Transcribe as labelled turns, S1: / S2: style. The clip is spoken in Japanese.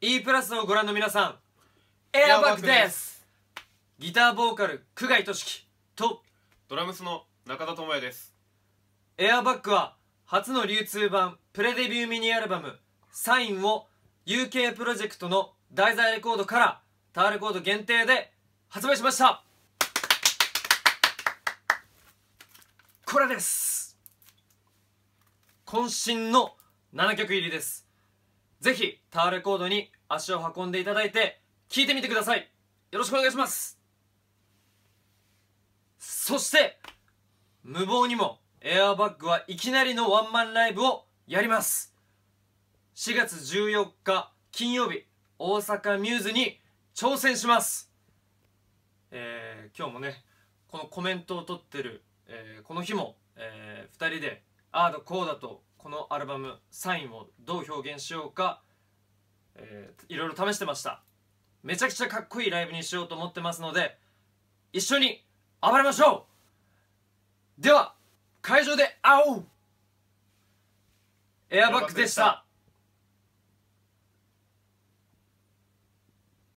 S1: E プラスをご覧の皆さんエアバックですギターボーカル久我俊樹とドラムスの中田智也ですエアバックは初の流通版プレデビューミニアルバム「サインを UK プロジェクトの題材レコードからターレコード限定で発売しましたこれです渾身の7曲入りですぜひタワーレコードに足を運んでいただいて聴いてみてくださいよろしくお願いしますそして無謀にもエアーバッグはいきなりのワンマンライブをやります4月14日金曜日大阪ミューズに挑戦しますえー、今日もねこのコメントを取ってる、えー、この日も、えー、2人でああだこうだとこのアルバム「サイン」をどう表現しようか、えー、いろいろ試してましためちゃくちゃかっこいいライブにしようと思ってますので一緒に暴れましょうでは会場で会おうエアバッグでした